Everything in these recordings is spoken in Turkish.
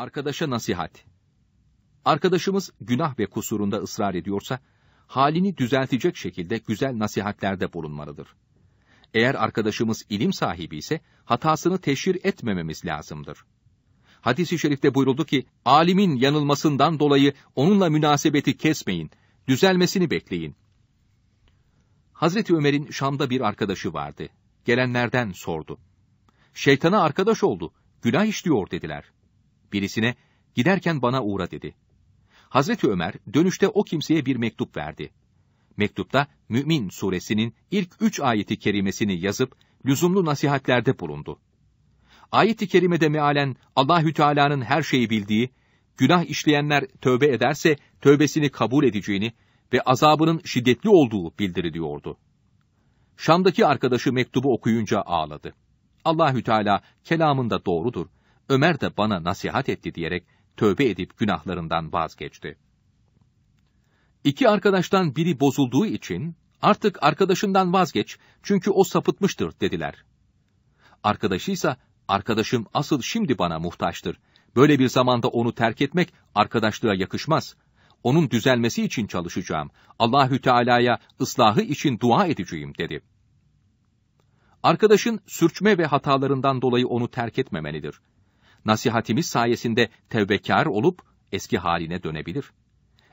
Arkadaşa nasihat. Arkadaşımız günah ve kusurunda ısrar ediyorsa, halini düzeltecek şekilde güzel nasihatlerde bulunmalıdır. Eğer arkadaşımız ilim sahibi ise, hatasını teşhir etmememiz lazımdır. Hadis-i şerifte buyuruldu ki, alimin yanılmasından dolayı onunla münasebeti kesmeyin, düzelmesini bekleyin. Hazreti Ömer'in Şam'da bir arkadaşı vardı. Gelenlerden sordu. Şeytana arkadaş oldu, günah işliyor dediler. Birisine, giderken bana uğra dedi. Hazreti Ömer dönüşte o kimseye bir mektup verdi. Mektupta Mü'min suresinin ilk üç ayeti kerimesini yazıp lüzumlu nasihatlerde bulundu. Ayet-i kerimede mealen Allahü Teala'nın her şeyi bildiği, günah işleyenler tövbe ederse tövbesini kabul edeceğini ve azabının şiddetli olduğu bildiriliyordu. Şam'daki arkadaşı mektubu okuyunca ağladı. Allahü Teala kelamında doğrudur Ömer de bana nasihat etti diyerek tövbe edip günahlarından vazgeçti. İki arkadaştan biri bozulduğu için artık arkadaşından vazgeç çünkü o sapıtmıştır dediler. Arkadaşıysa arkadaşım asıl şimdi bana muhtaçtır. Böyle bir zamanda onu terk etmek arkadaşlığa yakışmaz. Onun düzelmesi için çalışacağım. Allahü Teala'ya ıslahı için dua edeceğim dedi. Arkadaşın sürçme ve hatalarından dolayı onu terk etmemelidir nasihatimiz sayesinde tevbekar olup eski haline dönebilir.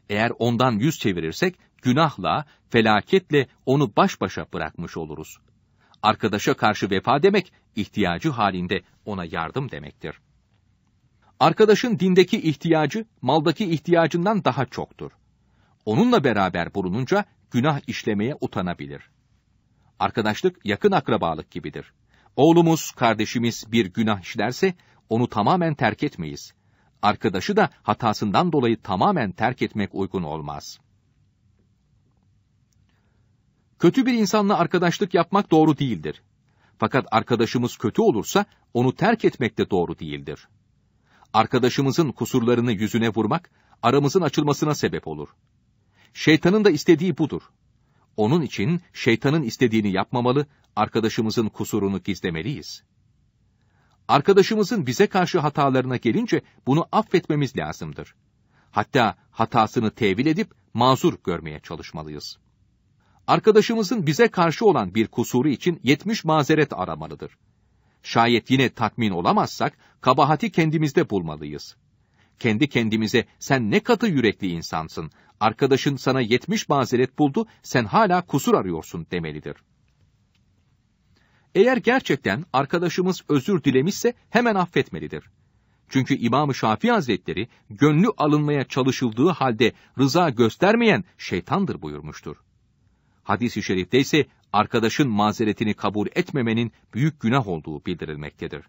Eğer ondan yüz çevirirsek günahla, felaketle onu baş başa bırakmış oluruz. Arkadaşa karşı vefa demek, ihtiyacı halinde ona yardım demektir. Arkadaşın dindeki ihtiyacı, maldaki ihtiyacından daha çoktur. Onunla beraber bulununca günah işlemeye utanabilir. Arkadaşlık yakın akrabalık gibidir. Oğlumuz, kardeşimiz bir günah işlerse onu tamamen terk etmeyiz. Arkadaşı da hatasından dolayı tamamen terk etmek uygun olmaz. Kötü bir insanla arkadaşlık yapmak doğru değildir. Fakat arkadaşımız kötü olursa onu terk etmek de doğru değildir. Arkadaşımızın kusurlarını yüzüne vurmak aramızın açılmasına sebep olur. Şeytanın da istediği budur. Onun için şeytanın istediğini yapmamalı, arkadaşımızın kusurunu gizlemeliyiz.'' Arkadaşımızın bize karşı hatalarına gelince bunu affetmemiz lazımdır. Hatta hatasını tevil edip mazur görmeye çalışmalıyız. Arkadaşımızın bize karşı olan bir kusuru için yetmiş mazeret aramalıdır. Şayet yine tatmin olamazsak kabahati kendimizde bulmalıyız. Kendi kendimize sen ne katı yürekli insansın, arkadaşın sana yetmiş mazeret buldu, sen hala kusur arıyorsun demelidir.'' Eğer gerçekten arkadaşımız özür dilemişse hemen affetmelidir. Çünkü İmam-ı Şafii Hazretleri gönlü alınmaya çalışıldığı halde rıza göstermeyen şeytandır buyurmuştur. Hadis-i şerifte ise arkadaşın mazeretini kabul etmemenin büyük günah olduğu bildirilmektedir.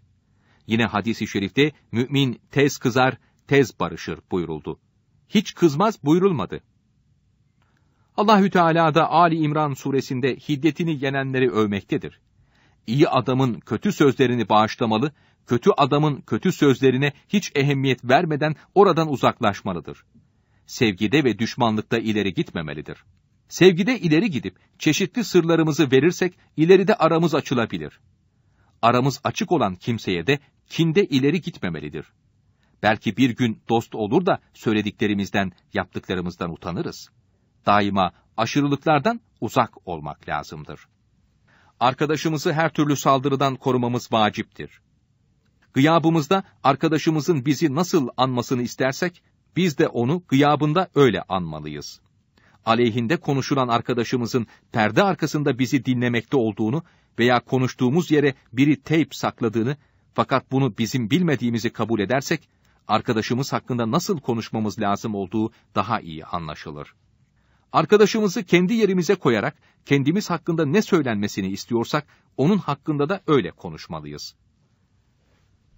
Yine hadis-i şerifte mümin tez kızar, tez barışır buyuruldu. Hiç kızmaz buyurulmadı. Allahü Teala da Ali İmran suresinde hiddetini yenenleri övmektedir iyi adamın kötü sözlerini bağışlamalı, kötü adamın kötü sözlerine hiç ehemmiyet vermeden oradan uzaklaşmalıdır. Sevgide ve düşmanlıkta ileri gitmemelidir. Sevgide ileri gidip çeşitli sırlarımızı verirsek ileride aramız açılabilir. Aramız açık olan kimseye de kinde ileri gitmemelidir. Belki bir gün dost olur da söylediklerimizden, yaptıklarımızdan utanırız. Daima aşırılıklardan uzak olmak lazımdır arkadaşımızı her türlü saldırıdan korumamız vaciptir. Gıyabımızda arkadaşımızın bizi nasıl anmasını istersek, biz de onu gıyabında öyle anmalıyız. Aleyhinde konuşulan arkadaşımızın perde arkasında bizi dinlemekte olduğunu veya konuştuğumuz yere biri teyp sakladığını fakat bunu bizim bilmediğimizi kabul edersek, arkadaşımız hakkında nasıl konuşmamız lazım olduğu daha iyi anlaşılır. Arkadaşımızı kendi yerimize koyarak kendimiz hakkında ne söylenmesini istiyorsak onun hakkında da öyle konuşmalıyız.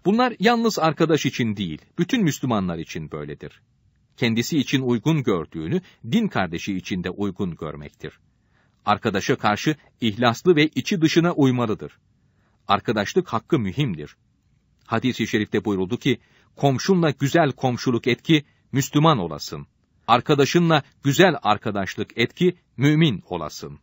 Bunlar yalnız arkadaş için değil, bütün Müslümanlar için böyledir. Kendisi için uygun gördüğünü din kardeşi için de uygun görmektir. Arkadaşa karşı ihlaslı ve içi dışına uymalıdır. Arkadaşlık hakkı mühimdir. Hadis-i şerifte buyuruldu ki, komşunla güzel komşuluk et ki Müslüman olasın.'' arkadaşınla güzel arkadaşlık et ki mümin olasın.